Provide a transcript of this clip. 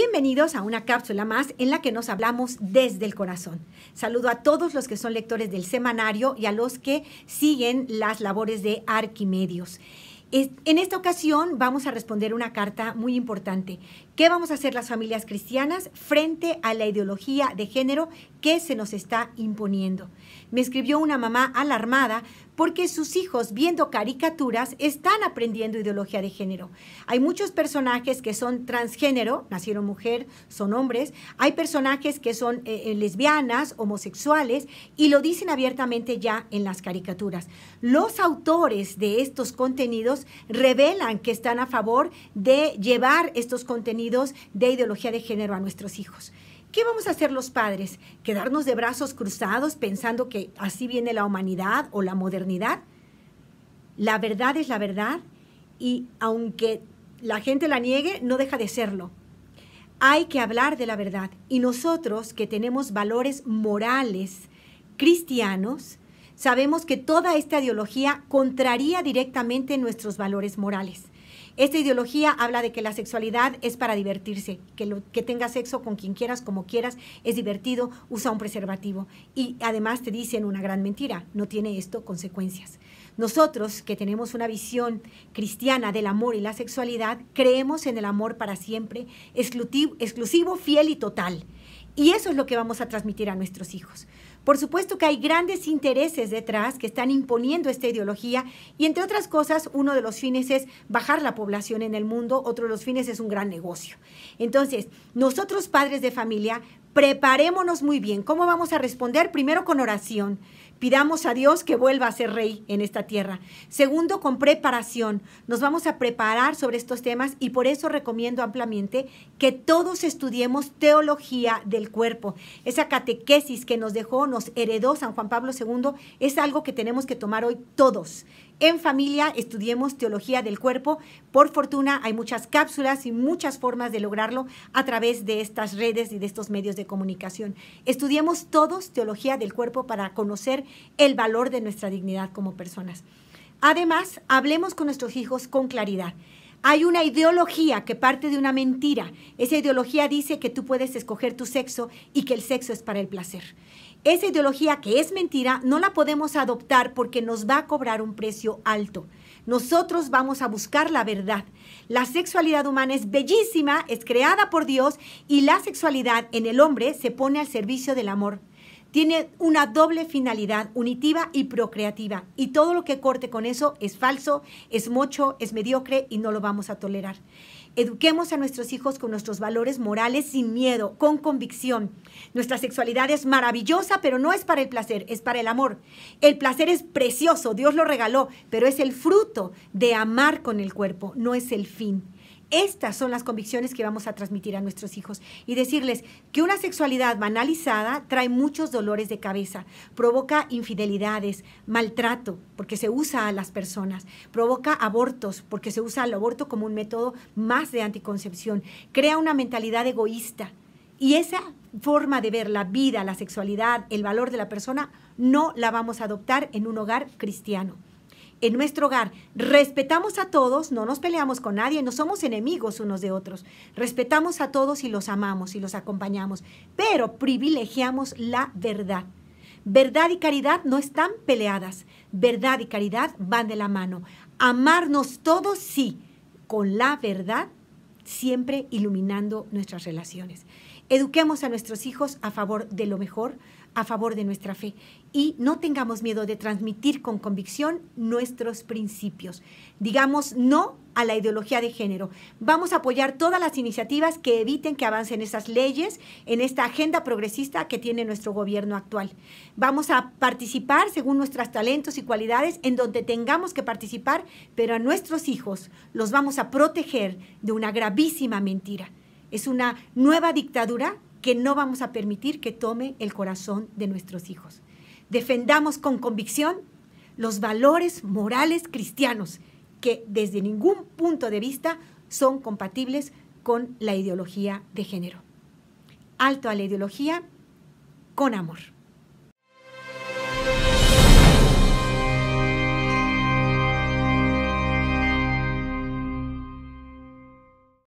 Bienvenidos a una cápsula más en la que nos hablamos desde el corazón. Saludo a todos los que son lectores del semanario y a los que siguen las labores de Arquimedios. En esta ocasión vamos a responder una carta muy importante. ¿Qué vamos a hacer las familias cristianas frente a la ideología de género que se nos está imponiendo? Me escribió una mamá alarmada porque sus hijos, viendo caricaturas, están aprendiendo ideología de género. Hay muchos personajes que son transgénero, nacieron mujer, son hombres. Hay personajes que son eh, eh, lesbianas, homosexuales, y lo dicen abiertamente ya en las caricaturas. Los autores de estos contenidos revelan que están a favor de llevar estos contenidos de ideología de género a nuestros hijos. ¿Qué vamos a hacer los padres? ¿Quedarnos de brazos cruzados pensando que así viene la humanidad o la modernidad? La verdad es la verdad y aunque la gente la niegue, no deja de serlo. Hay que hablar de la verdad y nosotros que tenemos valores morales cristianos, sabemos que toda esta ideología contraría directamente nuestros valores morales. Esta ideología habla de que la sexualidad es para divertirse, que, lo, que tengas sexo con quien quieras, como quieras, es divertido, usa un preservativo. Y además te dicen una gran mentira, no tiene esto consecuencias. Nosotros, que tenemos una visión cristiana del amor y la sexualidad, creemos en el amor para siempre, exclusivo fiel y total. Y eso es lo que vamos a transmitir a nuestros hijos. Por supuesto que hay grandes intereses detrás que están imponiendo esta ideología y entre otras cosas uno de los fines es bajar la población en el mundo, otro de los fines es un gran negocio. Entonces, nosotros padres de familia preparémonos muy bien. ¿Cómo vamos a responder? Primero con oración. Pidamos a Dios que vuelva a ser rey en esta tierra. Segundo, con preparación. Nos vamos a preparar sobre estos temas y por eso recomiendo ampliamente que todos estudiemos teología del cuerpo. Esa catequesis que nos dejó, nos heredó San Juan Pablo II, es algo que tenemos que tomar hoy todos en familia, estudiemos teología del cuerpo. Por fortuna hay muchas cápsulas y muchas formas de lograrlo a través de estas redes y de estos medios de comunicación. Estudiemos todos teología del cuerpo para conocer el valor de nuestra dignidad como personas. Además, hablemos con nuestros hijos con claridad. Hay una ideología que parte de una mentira. Esa ideología dice que tú puedes escoger tu sexo y que el sexo es para el placer. Esa ideología que es mentira no la podemos adoptar porque nos va a cobrar un precio alto. Nosotros vamos a buscar la verdad. La sexualidad humana es bellísima, es creada por Dios y la sexualidad en el hombre se pone al servicio del amor tiene una doble finalidad, unitiva y procreativa. Y todo lo que corte con eso es falso, es mocho, es mediocre y no lo vamos a tolerar. Eduquemos a nuestros hijos con nuestros valores morales sin miedo, con convicción. Nuestra sexualidad es maravillosa, pero no es para el placer, es para el amor. El placer es precioso, Dios lo regaló, pero es el fruto de amar con el cuerpo, no es el fin. Estas son las convicciones que vamos a transmitir a nuestros hijos y decirles que una sexualidad banalizada trae muchos dolores de cabeza, provoca infidelidades, maltrato, porque se usa a las personas, provoca abortos, porque se usa el aborto como un método más de anticoncepción, crea una mentalidad egoísta y esa forma de ver la vida, la sexualidad, el valor de la persona, no la vamos a adoptar en un hogar cristiano en nuestro hogar respetamos a todos, no nos peleamos con nadie, no somos enemigos unos de otros. Respetamos a todos y los amamos y los acompañamos, pero privilegiamos la verdad. Verdad y caridad no están peleadas. Verdad y caridad van de la mano. Amarnos todos, sí, con la verdad, siempre iluminando nuestras relaciones. Eduquemos a nuestros hijos a favor de lo mejor, a favor de nuestra fe y no tengamos miedo de transmitir con convicción nuestros principios. Digamos no a la ideología de género. Vamos a apoyar todas las iniciativas que eviten que avancen esas leyes en esta agenda progresista que tiene nuestro gobierno actual. Vamos a participar según nuestros talentos y cualidades en donde tengamos que participar, pero a nuestros hijos los vamos a proteger de una gravísima mentira. Es una nueva dictadura que no vamos a permitir que tome el corazón de nuestros hijos. Defendamos con convicción los valores morales cristianos que desde ningún punto de vista son compatibles con la ideología de género. Alto a la ideología con amor.